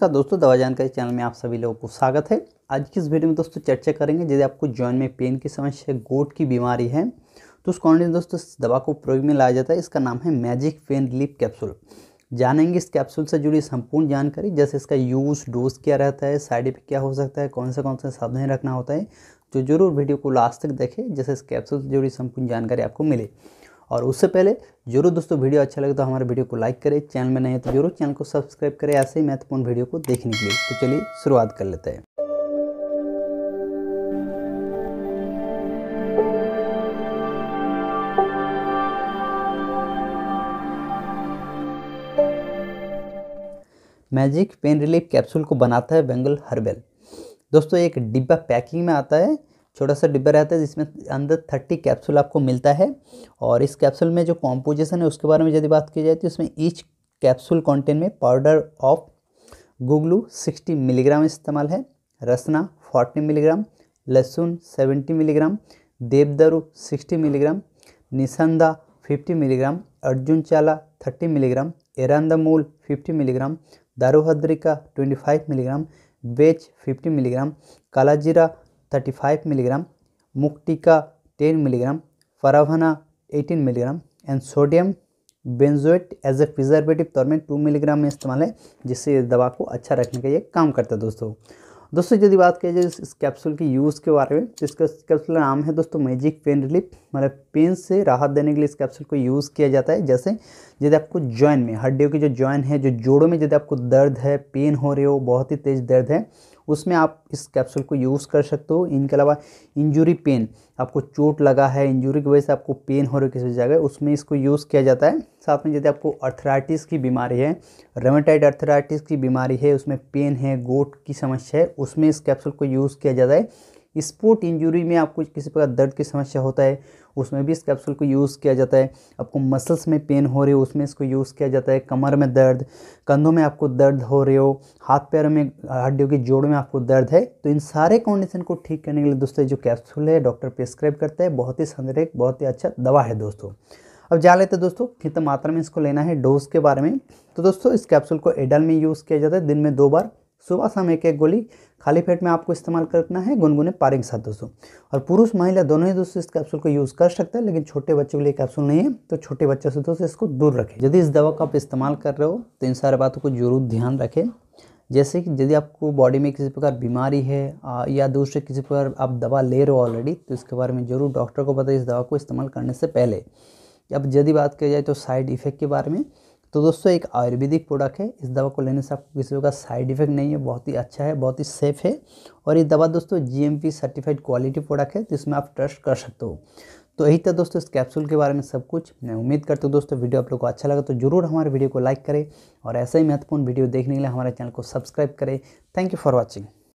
नमस्कार दोस्तों दवा जानकारी चैनल में आप सभी लोगों को स्वागत है आज की इस वीडियो में दोस्तों चर्चा करेंगे यदि आपको जॉइन में पेन की समस्या गोट की बीमारी है तो उस कॉन्डिशन दोस्तों इस दवा को प्रयोग में लाया जाता है इसका नाम है मैजिक पेन रिलीफ कैप्सूल जानेंगे इस कैप्सूल से जुड़ी संपूर्ण जानकारी जैसे इसका यूज़ डोज क्या रहता है साइड इफेक्ट क्या हो सकता है कौन सा कौन सा सावधानी रखना होता है तो जरूर वीडियो को लास्ट तक देखें जैसे इस कैप्सूल से जुड़ी संपूर्ण जानकारी आपको मिले और उससे पहले जरूर दोस्तों वीडियो अच्छा लगे तो हमारे वीडियो को लाइक करें चैनल में नहीं है तो जरूर चैनल को सब्सक्राइब करें ऐसे ही महत्वपूर्ण वीडियो को देखने के लिए तो चलिए शुरुआत कर लेते हैं मैजिक पेन रिलीफ कैप्सूल को बनाता है बेंगल हर्बल दोस्तों एक डिब्बा पैकिंग में आता है छोटा सा डिब्बा रहता है जिसमें अंदर थर्टी कैप्सूल आपको मिलता है और इस कैप्सूल में जो कॉम्पोजिशन है उसके बारे में यदि बात की जाए तो इसमें ईच कैप्सूल कॉन्टेंट में पाउडर ऑफ गुगलू सिक्सटी मिलीग्राम इस्तेमाल है रसना फोर्टी मिलीग्राम लहसुन सेवेंटी मिलीग्राम देवदारू सिक्सटी मिलीग्राम निसंदा फिफ्टी मिलीग्राम अर्जुन चाला थर्टी मिलीग्राम मूल फिफ्टी मिलीग्राम दारूहद्रिका ट्वेंटी फाइव मिलीग्राम बेच फिफ्टी मिलीग्राम काला जीरा 35 मिलीग्राम मुक्टिका 10 मिलीग्राम फरावना 18 milligram and sodium benzoate as a preservative तौर में टू मिलीग्राम में इस्तेमाल है जिससे इस दवा को अच्छा रखने का ये काम करता है दोस्तों दोस्तों यदि बात की जाए इस कैप्सूल के यूज़ के बारे में तो इसका कैप्सूल का नाम है दोस्तों मैजिक पेन रिलीफ मतलब पेन से राहत देने के लिए इस कैप्सूल को यूज़ किया जाता है जैसे यदि आपको जॉइन में हड्डियों की जो जॉइन है जो जोड़ों में यदि आपको दर्द है पेन हो रही हो बहुत ही तेज़ दर्द है उसमें आप इस कैप्सूल को यूज़ कर सकते हो इनके अलावा इंजरी पेन आपको चोट लगा है इंजरी की वजह से आपको पेन हो रही किसी जगह उसमें इसको यूज़ किया जाता है साथ में यदि आपको अर्थराइटिस की बीमारी है रेमेटाइड अर्थराइटिस की बीमारी है उसमें पेन है गोट की समस्या है उसमें इस कैप्सूल को यूज़ किया जाता है स्पोर्ट इंजरी में आपको किसी प्रकार दर्द की समस्या होता है उसमें भी इस कैप्सूल को यूज़ किया जाता है आपको मसल्स में पेन हो रही हो उसमें इसको यूज़ किया जाता है कमर में दर्द कंधों में आपको दर्द हो रहे हो हाथ पैर में हड्डियों के जोड़ में आपको दर्द है तो इन सारे कंडीशन को ठीक करने के लिए दोस्तों जो कैप्सूल है डॉक्टर प्रिस्क्राइब करता है बहुत ही संग्रह बहुत ही अच्छा दवा है दोस्तों अब जान लेते हैं दोस्तों कितने मात्रा में इसको लेना है डोज के बारे में तो दोस्तों इस कैप्सूल को एडल में यूज़ किया जाता है दिन में दो बार सुबह शाम एक एक गोली खाली पेट में आपको इस्तेमाल करना है गुनगुने पारिंग के साथ दोस्तों और पुरुष महिला दोनों ही दोस्तों इस कैप्सूल को यूज़ कर सकता है लेकिन छोटे बच्चों के लिए कैप्सूल नहीं है तो छोटे बच्चों से दोस्तों इसको दूर रखें यदि इस दवा का आप इस्तेमाल कर रहे हो तो इन सारे बातों को जरूर ध्यान रखें जैसे कि यदि आपको बॉडी में किसी प्रकार बीमारी है या दूसरे किसी प्रकार आप दवा ले रहे हो ऑलरेडी तो इसके बारे में ज़रूर डॉक्टर को बताइए इस दवा को इस्तेमाल करने से पहले अब यदि बात की जाए तो साइड इफ़ेक्ट के बारे में तो दोस्तों एक आयुर्वेदिक प्रोडक्ट है इस दवा को लेने से आपको किसी का साइड इफेक्ट नहीं है बहुत ही अच्छा है बहुत ही सेफ है और ये दवा दोस्तों जीएमपी सर्टिफाइड क्वालिटी प्रोडक्ट है जिसमें आप ट्रस्ट कर सकते हो तो यही था दोस्तों इस कैप्सूल के बारे में सब कुछ मैं उम्मीद करता हूँ दोस्तों वीडियो आप लोग को अच्छा लगा तो जरूर हमारे वीडियो को लाइक करें और ऐसे ही महत्वपूर्ण वीडियो देखने के लिए हमारे चैनल को सब्सक्राइब करें थैंक यू फॉर वॉचिंग